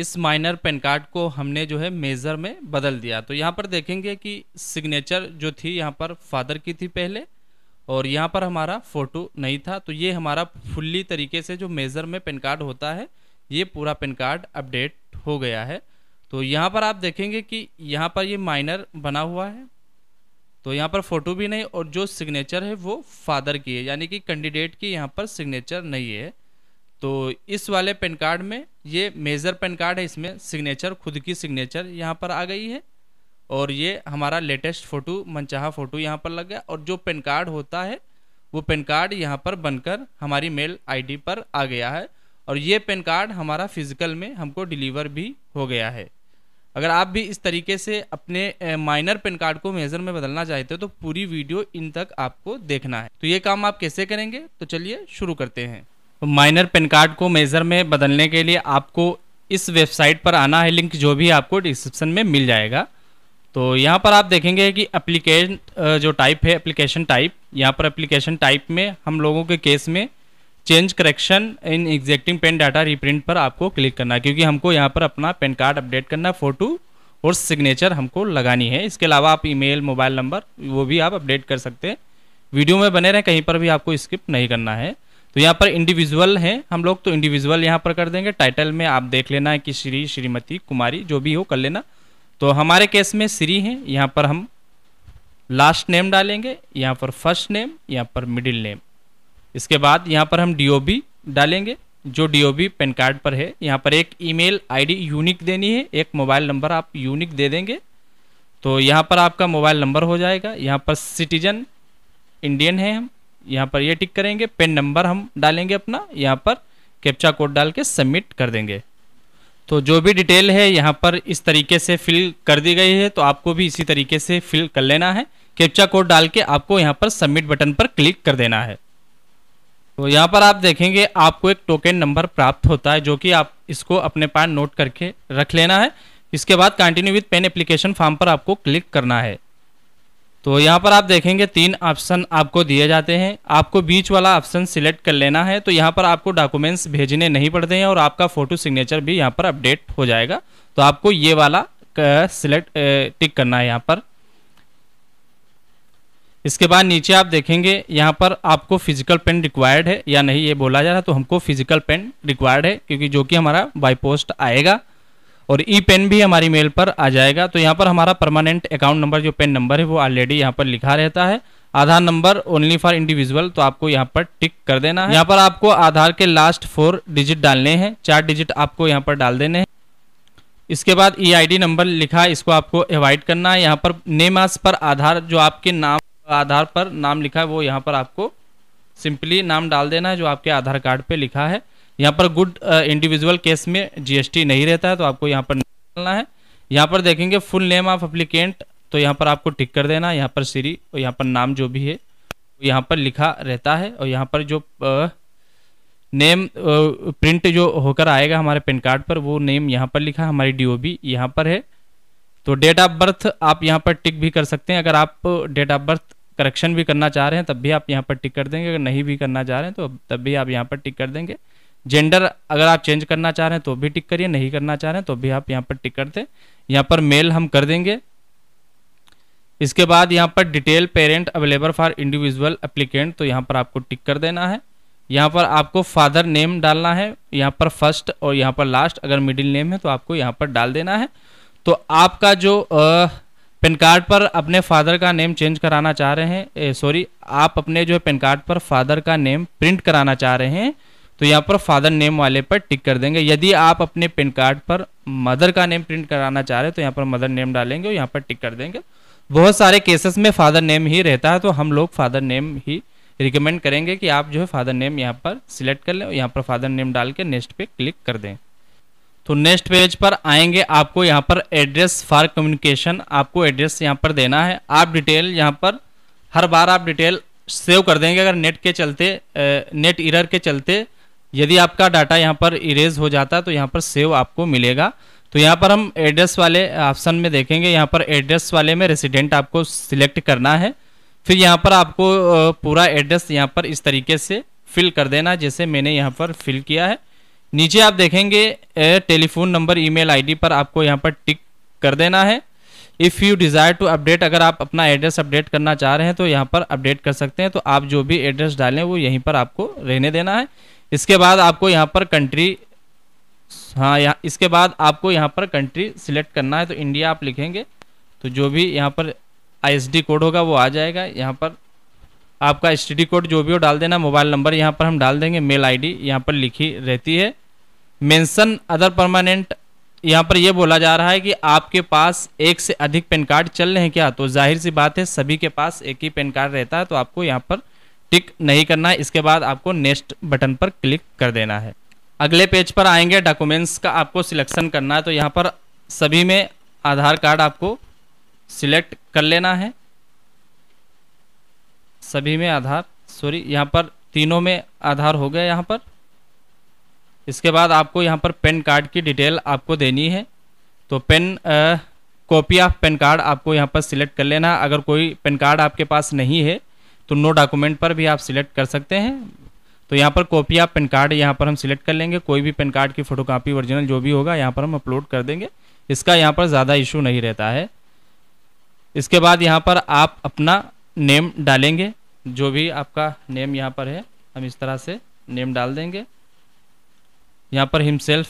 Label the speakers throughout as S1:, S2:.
S1: इस minor PAN card को हमने जो है मेजर में बदल दिया तो यहाँ पर देखेंगे कि सिग्नेचर जो थी यहाँ पर फादर की थी पहले और यहाँ पर हमारा फ़ोटो नहीं था तो ये हमारा फुल्ली तरीके से जो मेज़र में पेन कार्ड होता है ये पूरा पेन कार्ड अपडेट हो गया है तो यहाँ पर आप देखेंगे कि यहाँ पर ये माइनर बना हुआ है तो यहाँ पर फ़ोटो भी नहीं और जो सिग्नेचर है वो फादर की है यानी कि कैंडिडेट की यहाँ पर सिग्नेचर नहीं है तो इस वाले पेन कार्ड में ये मेजर पेन कार्ड है इसमें सिग्नेचर खुद की सिग्नेचर यहाँ पर आ गई है और ये हमारा लेटेस्ट फ़ोटो मनचाहा फ़ोटो यहाँ पर लग गया और जो पेन कार्ड होता है वो पेन कार्ड यहाँ पर बनकर हमारी मेल आईडी पर आ गया है और ये पेन कार्ड हमारा फिज़िकल में हमको डिलीवर भी हो गया है अगर आप भी इस तरीके से अपने माइनर पेन कार्ड को मेजर में बदलना चाहते हो तो पूरी वीडियो इन तक आपको देखना है तो ये काम आप कैसे करेंगे तो चलिए शुरू करते हैं माइनर पेन कार्ड को मेजर में बदलने के लिए आपको इस वेबसाइट पर आना है लिंक जो भी आपको डिस्क्रिप्शन में मिल जाएगा तो यहाँ पर आप देखेंगे कि अप्लीकेशन जो टाइप है अप्लीकेशन टाइप यहाँ पर अप्लीकेशन टाइप में हम लोगों के केस में change correction in existing PAN data reprint पर आपको क्लिक करना है क्योंकि हमको यहाँ पर अपना पेन कार्ड अपडेट करना फ़ोटो और सिग्नेचर हमको लगानी है इसके अलावा आप ईमेल मोबाइल नंबर वो भी आप अपडेट कर सकते हैं वीडियो में बने रहें कहीं पर भी आपको स्किप नहीं करना है तो यहाँ पर इंडिविजुअल है हम लोग तो इंडिविजुअल यहाँ पर कर देंगे टाइटल में आप देख लेना है कि श्री श्रीमती कुमारी जो भी हो कर लेना तो हमारे केस में श्री है यहाँ पर हम लास्ट नेम डालेंगे यहाँ पर फर्स्ट नेम यहाँ पर मिडिल नेम इसके बाद यहाँ पर हम डी डालेंगे जो डी पैन कार्ड पर है यहाँ पर एक ईमेल आईडी यूनिक देनी है एक मोबाइल नंबर आप यूनिक दे देंगे तो यहाँ पर आपका मोबाइल नंबर हो जाएगा यहाँ पर सिटीजन इंडियन है हम यहाँ पर ये टिक करेंगे पेन नंबर हम डालेंगे अपना यहाँ पर कैप्चा कोड डाल के सबमिट कर देंगे तो जो भी डिटेल है यहाँ पर इस तरीके से फिल कर दी गई है तो आपको भी इसी तरीके से फिल कर लेना है कैप्चा कोड डाल के आपको यहाँ पर सबमिट बटन पर क्लिक कर देना है तो यहाँ पर आप देखेंगे आपको एक टोकन नंबर प्राप्त होता है जो कि आप इसको अपने पास नोट करके रख लेना है इसके बाद continue with PAN application form पर आपको क्लिक करना है तो यहाँ पर आप देखेंगे तीन ऑप्शन आपको दिए जाते हैं आपको बीच वाला ऑप्शन सिलेक्ट कर लेना है तो यहाँ पर आपको डॉक्यूमेंट्स भेजने नहीं पड़ते हैं और आपका फ़ोटो सिग्नेचर भी यहाँ पर अपडेट हो जाएगा तो आपको ये वाला सिलेक्ट टिक करना है यहाँ पर इसके बाद नीचे आप देखेंगे यहाँ पर आपको फिजिकल पेन रिक्वायर्ड है या नहीं ये बोला जा रहा तो हमको फिजिकल पेन रिक्वायर्ड है क्योंकि जो कि हमारा बाई पोस्ट आएगा और ई पेन भी हमारी मेल पर आ जाएगा तो यहाँ पर हमारा परमानेंट अकाउंट नंबर जो पेन नंबर है वो ऑलरेडी यहाँ पर लिखा रहता है Aadhaar number only for individual तो आपको यहाँ पर टिक कर देना है यहाँ पर आपको आधार के लास्ट फोर डिजिट डालने हैं चार डिजिट आपको यहाँ पर डाल देने हैं इसके बाद ई आई डी नंबर लिखा है इसको आपको अवॉइड करना है यहाँ पर नेम आस पर आधार जो आपके नाम आधार पर नाम लिखा है वो यहाँ पर आपको सिंपली नाम डाल देना है जो आपके आधार कार्ड पे लिखा है यहाँ पर गुड इंडिविजुअल केस में जीएसटी नहीं रहता है तो आपको यहाँ पर निकालना है यहाँ पर देखेंगे फुल नेम ऑफ अप्लीकेंट तो यहाँ पर आपको टिक कर देना यहाँ पर सीरी और यहाँ पर नाम जो भी है यहाँ पर लिखा रहता है और यहाँ पर जो आ, नेम प्रिंट जो होकर आएगा हमारे पेन कार्ड पर वो नेम यहाँ पर लिखा हमारी डी ओ बी यहाँ पर है तो डेट ऑफ बर्थ आप यहाँ पर टिक भी कर सकते हैं अगर आप डेट ऑफ बर्थ करेक्शन भी करना चाह रहे हैं तब भी आप यहाँ पर टिक कर देंगे अगर नहीं भी करना चाह रहे हैं तो तब भी आप यहाँ पर टिक कर देंगे जेंडर अगर आप चेंज करना चाह रहे हैं तो भी टिक करिए नहीं करना चाह रहे हैं तो भी आप यहाँ पर टिक कर दें यहाँ पर मेल हम कर देंगे इसके बाद यहाँ पर detail parent available for individual applicant तो यहाँ पर आपको टिक कर देना है यहाँ पर आपको फादर नेम डालना है यहाँ पर फर्स्ट और यहाँ पर लास्ट अगर मिडिल नेम है तो आपको यहाँ पर डाल देना है तो आपका जो पेन कार्ड पर अपने फादर का नेम चेंज कराना चाह रहे हैं सॉरी आप अपने जो है पेन कार्ड पर फादर का नेम प्रिंट कराना चाह रहे हैं तो यहाँ पर फादर नेम वाले पर टिक कर देंगे यदि आप अपने पेन कार्ड पर मदर का नेम प्रिंट कराना चाह रहे हैं तो यहाँ पर मदर नेम डालेंगे और यहाँ पर टिक कर देंगे बहुत सारे केसेस में फादर नेम ही रहता है तो हम लोग फादर नेम ही रिकमेंड करेंगे कि आप जो है फादर नेम यहाँ पर सिलेक्ट कर लें और यहाँ पर फादर नेम डाल के नेक्स्ट पे क्लिक कर दें तो नेक्स्ट पेज पर आएंगे आपको यहाँ पर एड्रेस फॉर कम्युनिकेशन आपको एड्रेस यहाँ पर देना है आप डिटेल यहाँ पर हर बार आप डिटेल सेव कर देंगे अगर नेट के चलते नेट इरर के चलते यदि आपका डाटा यहाँ पर इरेज हो जाता है तो यहाँ पर सेव आपको मिलेगा तो यहाँ पर हम एड्रेस वाले ऑप्शन में देखेंगे यहाँ पर एड्रेस वाले में रेसिडेंट आपको सिलेक्ट करना है फिर यहाँ पर आपको पूरा एड्रेस यहाँ पर इस तरीके से फिल कर देना जैसे मैंने यहाँ पर फिल किया है नीचे आप देखेंगे टेलीफोन नंबर ईमेल आईडी पर आपको यहाँ पर टिक कर देना है if you desire to update अगर आप अपना एड्रेस अपडेट करना चाह रहे हैं तो यहाँ पर अपडेट कर सकते हैं तो आप जो भी एड्रेस डालें वो यहीं पर आपको रहने देना है इसके बाद आपको यहाँ पर कंट्री हाँ यहाँ इसके बाद आपको यहाँ पर कंट्री सिलेक्ट करना है तो इंडिया आप लिखेंगे तो जो भी यहाँ पर आईएसडी कोड होगा वो आ जाएगा यहाँ पर आपका एस कोड जो भी हो डाल देना मोबाइल नंबर यहाँ पर हम डाल देंगे मेल आईडी यहाँ पर लिखी रहती है मेंशन अदर परमानेंट यहाँ पर यह बोला जा रहा है कि आपके पास एक से अधिक पेन कार्ड चल रहे हैं क्या तो जाहिर सी बात है सभी के पास एक ही पेन कार्ड रहता है तो आपको यहाँ पर टिक नहीं करना है इसके बाद आपको नेक्स्ट बटन पर क्लिक कर देना है अगले पेज पर आएंगे डॉक्यूमेंट्स का आपको सिलेक्शन करना है तो यहाँ पर सभी में आधार कार्ड आपको सिलेक्ट कर लेना है सभी में आधार सॉरी यहाँ पर तीनों में आधार हो गया यहाँ पर इसके बाद आपको यहाँ पर पेन कार्ड की डिटेल आपको देनी है तो PAN copy of PAN card आपको यहाँ पर सिलेक्ट कर लेना अगर कोई पेन कार्ड आपके पास नहीं है तो नो डॉक्यूमेंट पर भी आप सिलेक्ट कर सकते हैं तो यहाँ पर कॉपी आप पेन कार्ड यहाँ पर हम सिलेक्ट कर लेंगे कोई भी पेन कार्ड की फ़ोटोकॉपी ओरिजिनल जो भी होगा यहाँ पर हम अपलोड कर देंगे इसका यहाँ पर ज़्यादा इशू नहीं रहता है इसके बाद यहाँ पर आप अपना नेम डालेंगे जो भी आपका नेम यहाँ पर है हम इस तरह से नेम डाल देंगे यहाँ पर हिमसेल्फ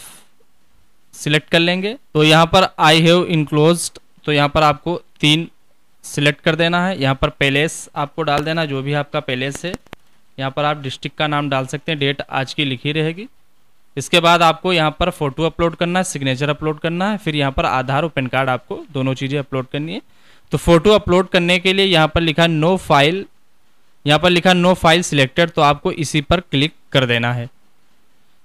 S1: सिलेक्ट कर लेंगे तो यहाँ पर आई हैव इनक्लोज तो यहाँ पर आपको तीन सिलेक्ट कर देना है यहाँ पर पैलेस आपको डाल देना जो भी आपका पैलेस है यहाँ पर आप डिस्ट्रिक्ट का नाम डाल सकते हैं डेट आज की लिखी रहेगी इसके बाद आपको यहाँ पर फ़ोटो अपलोड करना है सिग्नेचर अपलोड करना है फिर यहाँ पर आधार और पैन कार्ड आपको दोनों चीज़ें अपलोड करनी है तो फ़ोटो अपलोड करने के लिए यहाँ पर लिखा नो फाइल यहाँ पर लिखा नो फाइल सिलेक्टेड तो आपको इसी पर क्लिक कर देना है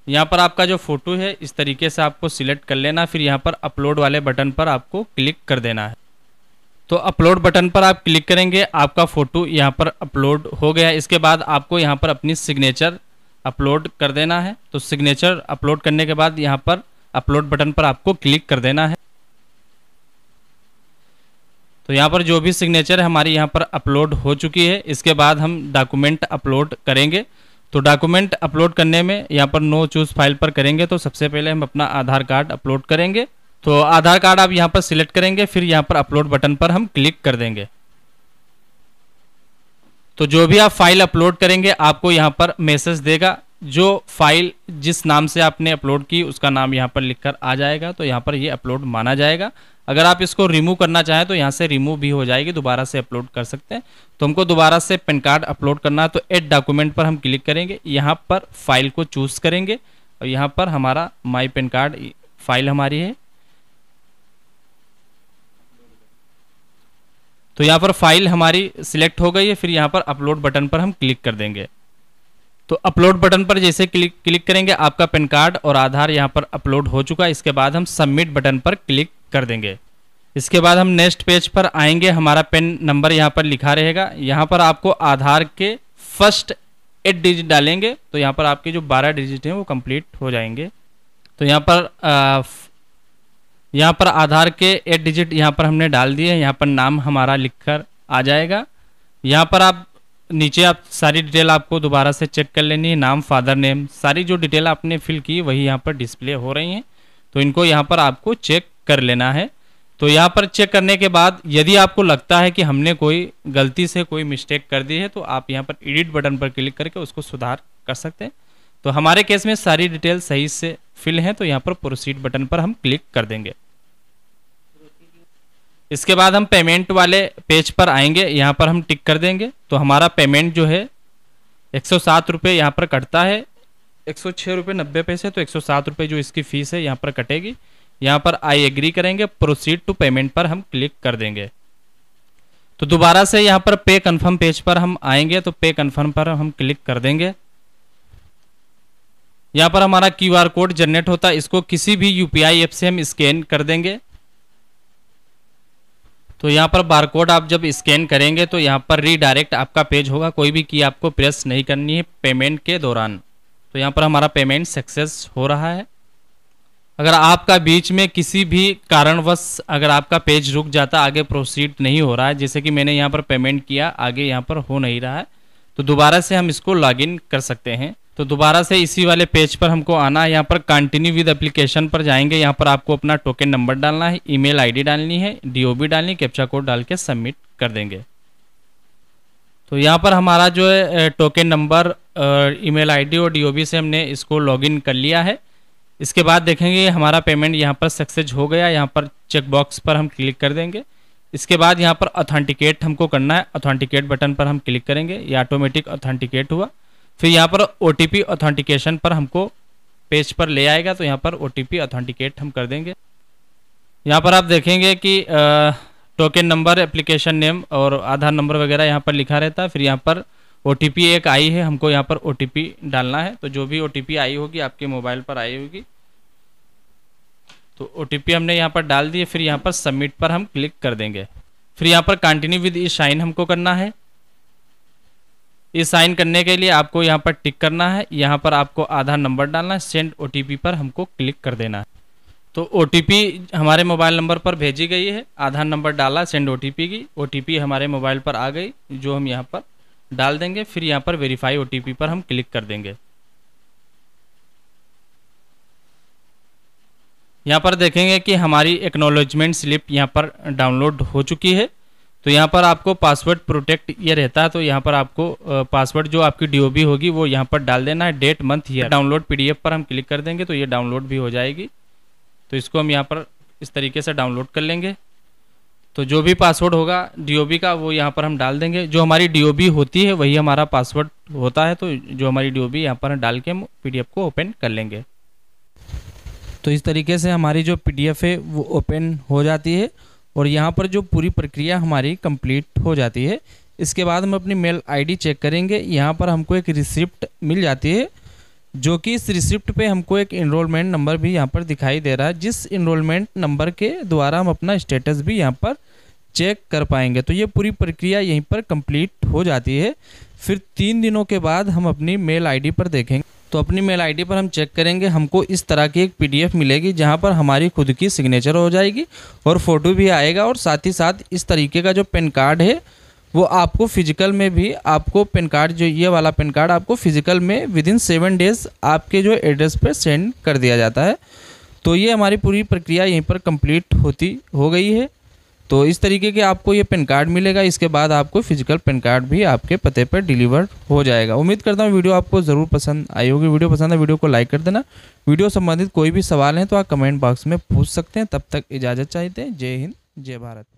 S1: यहाँ पर आपका जो फ़ोटो है इस तरीके से आपको सिलेक्ट कर लेना फिर यहाँ पर अपलोड वाले बटन पर आपको क्लिक कर देना है तो अपलोड बटन पर आप क्लिक करेंगे आपका फ़ोटो यहाँ पर अपलोड हो गया इसके बाद आपको यहाँ पर अपनी सिग्नेचर अपलोड कर देना है तो सिग्नेचर अपलोड करने के बाद यहाँ पर अपलोड बटन पर आपको क्लिक कर देना है तो यहाँ पर जो भी सिग्नेचर है हमारी यहाँ पर अपलोड हो चुकी है इसके बाद हम डॉक्यूमेंट अपलोड करेंगे तो डॉक्यूमेंट अपलोड करने में यहाँ पर नो चूज़ फाइल पर करेंगे तो सबसे पहले हम अपना आधार कार्ड अपलोड करेंगे तो आधार कार्ड आप यहाँ पर सिलेक्ट करेंगे फिर यहाँ पर अपलोड बटन पर हम क्लिक कर देंगे तो जो भी आप फाइल अपलोड करेंगे आपको यहाँ पर मैसेज देगा जो फाइल जिस नाम से आपने अपलोड की उसका नाम यहाँ पर लिखकर आ जाएगा तो यहाँ पर ये यह अपलोड माना जाएगा अगर आप इसको रिमूव करना चाहें तो यहाँ से रिमूव भी हो जाएगी दोबारा से अपलोड कर सकते हैं तो हमको दोबारा से पेन कार्ड अपलोड करना है तो एड डॉक्यूमेंट पर हम क्लिक करेंगे यहाँ पर फाइल को चूज़ करेंगे और यहाँ पर हमारा माई पेन कार्ड फाइल हमारी है तो यहाँ पर फाइल हमारी सिलेक्ट हो गई है फिर यहाँ पर अपलोड बटन पर हम क्लिक कर देंगे तो अपलोड बटन पर जैसे क्लिक क्लिक करेंगे आपका पेन कार्ड और आधार यहाँ पर अपलोड हो चुका है इसके बाद हम सबमिट बटन पर क्लिक कर देंगे इसके बाद हम नेक्स्ट पेज पर आएंगे हमारा पेन नंबर यहाँ पर लिखा रहेगा यहाँ पर आपको आधार के फर्स्ट एट डिजिट डालेंगे तो यहाँ पर आपके जो बारह डिजिट हैं वो कम्प्लीट हो जाएंगे तो यहाँ पर यहाँ पर आधार के एट डिजिट यहाँ पर हमने डाल दिए यहाँ पर नाम हमारा लिखकर आ जाएगा यहाँ पर आप नीचे आप सारी डिटेल आपको दोबारा से चेक कर लेनी है नाम फादर नेम सारी जो डिटेल आपने फिल की वही यहाँ पर डिस्प्ले हो रही हैं तो इनको यहाँ पर आपको चेक कर लेना है तो यहाँ पर चेक करने के बाद यदि आपको लगता है कि हमने कोई गलती से कोई मिस्टेक कर दी है तो आप यहाँ पर एडिट बटन पर क्लिक करके उसको सुधार कर सकते हैं तो हमारे केस में सारी डिटेल सही से फिल हैं तो यहाँ पर प्रोसीड बटन पर हम क्लिक कर देंगे इसके बाद हम पेमेंट वाले पेज पर आएंगे यहाँ पर हम टिक कर देंगे तो हमारा पेमेंट जो है एक सौ सात रुपये यहाँ पर कटता है एक सौ छः रुपये नब्बे पैसे तो एक सौ सात रुपये जो इसकी फ़ीस है यहाँ पर कटेगी यहाँ पर आई एग्री करेंगे प्रोसीड टू पेमेंट पर हम क्लिक कर देंगे तो दोबारा से यहाँ पर पे कन्फर्म पेज पर हम आएंगे तो पे कन्फर्म पर हम क्लिक कर देंगे यहाँ पर हमारा क्यूआर कोड जनरेट होता है इसको किसी भी यूपीआई ऐप से हम स्कैन कर देंगे तो यहाँ पर बारकोड आप जब स्कैन करेंगे तो यहाँ पर रीडायरेक्ट आपका पेज होगा कोई भी की आपको प्रेस नहीं करनी है पेमेंट के दौरान तो यहाँ पर हमारा पेमेंट सक्सेस हो रहा है अगर आपका बीच में किसी भी कारणवश अगर आपका पेज रुक जाता आगे प्रोसीड नहीं हो रहा है जैसे कि मैंने यहाँ पर पेमेंट किया आगे यहाँ पर हो नहीं रहा है तो दोबारा से हम इसको लॉगिन कर सकते हैं तो दोबारा से इसी वाले पेज पर हमको आना है यहाँ पर कंटिन्यू विद एप्लीकेशन पर जाएंगे यहाँ पर आपको अपना टोकन नंबर डालना है ईमेल आईडी डालनी है डीओबी डालनी कैप्चा कोड डाल के सबमिट कर देंगे तो यहाँ पर हमारा जो है टोकन नंबर ईमेल आईडी और डीओबी से हमने इसको लॉगिन कर लिया है इसके बाद देखेंगे हमारा पेमेंट यहाँ पर सक्सेस हो गया यहाँ पर चेकबॉक्स पर हम क्लिक कर देंगे इसके बाद यहाँ पर ऑथेंटिकेट हमको करना है ऑथेंटिकेट बटन पर हम क्लिक करेंगे ये ऑटोमेटिक ऑथेंटिकेट हुआ फिर यहाँ पर ओ ऑथेंटिकेशन पर हमको पेज पर ले आएगा तो यहाँ पर ओ ऑथेंटिकेट हम कर देंगे यहाँ पर आप देखेंगे कि टोकन नंबर एप्लीकेशन नेम और आधार नंबर वगैरह यहाँ पर लिखा रहता है फिर यहाँ पर ओ एक आई है हमको यहाँ पर ओ डालना है तो जो भी ओ आई होगी आपके मोबाइल पर आई होगी तो ओ हमने यहाँ पर डाल दिए फिर यहाँ पर सबमिट पर हम क्लिक कर देंगे फिर यहाँ पर कंटिन्यू विद ई साइन हमको करना है ये साइन करने के लिए आपको यहाँ पर टिक करना है यहाँ पर आपको आधार नंबर डालना है सेंड ओ पर हमको क्लिक कर देना है तो ओ हमारे मोबाइल नंबर पर भेजी गई है आधार नंबर डाला सेंड ओ की ओ हमारे मोबाइल पर आ गई जो हम यहाँ पर डाल देंगे फिर यहाँ पर वेरीफाई ओ पर हम क्लिक कर देंगे यहाँ पर देखेंगे कि हमारी एक्नोलॉजमेंट स्लिप यहाँ पर डाउनलोड हो चुकी है तो यहाँ पर आपको पासवर्ड प्रोटेक्ट ये रहता है तो यहाँ पर आपको पासवर्ड जो आपकी डी होगी वो यहाँ पर डाल देना है date month year download PDF पर हम क्लिक कर देंगे तो ये डाउनलोड भी हो जाएगी तो इसको हम यहाँ पर इस तरीके से डाउनलोड कर लेंगे तो जो भी पासवर्ड होगा डी का वो यहाँ पर हम डाल देंगे जो हमारी डी होती है वही हमारा पासवर्ड होता है तो जो हमारी डी ओ बी यहाँ पर डाल के हम पी को ओपन कर लेंगे तो इस तरीके से हमारी जो पी है वो ओपन हो जाती है और यहाँ पर जो पूरी प्रक्रिया हमारी कंप्लीट हो जाती है इसके बाद हम अपनी मेल आईडी चेक करेंगे यहाँ पर हमको एक रिसिप्ट मिल जाती है जो कि इस रिसिप्ट पे हमको एक इनरोलमेंट नंबर भी यहाँ पर दिखाई दे रहा है जिस इनरोलमेंट नंबर के द्वारा हम अपना स्टेटस भी यहाँ पर चेक कर पाएंगे तो ये पूरी प्रक्रिया यहीं पर कम्प्लीट हो जाती है फिर तीन दिनों के बाद हम अपनी मेल आई पर देखेंगे तो अपनी मेल आईडी पर हम चेक करेंगे हमको इस तरह की एक पीडीएफ मिलेगी जहां पर हमारी खुद की सिग्नेचर हो जाएगी और फ़ोटो भी आएगा और साथ ही साथ इस तरीके का जो पेन कार्ड है वो आपको फिजिकल में भी आपको पेन कार्ड जो ये वाला पेन कार्ड आपको फिजिकल में विद इन सेवन डेज़ आपके जो एड्रेस पर सेंड कर दिया जाता है तो ये हमारी पूरी प्रक्रिया यहीं पर कंप्लीट होती हो गई है तो इस तरीके के आपको ये पेन कार्ड मिलेगा इसके बाद आपको फिजिकल पेन कार्ड भी आपके पते पर डिलीवर हो जाएगा उम्मीद करता हूँ वीडियो आपको ज़रूर पसंद आई होगी वीडियो पसंद है वीडियो को लाइक कर देना वीडियो संबंधित कोई भी सवाल है तो आप कमेंट बॉक्स में पूछ सकते हैं तब तक इजाज़त चाहिए जय हिंद जय भारत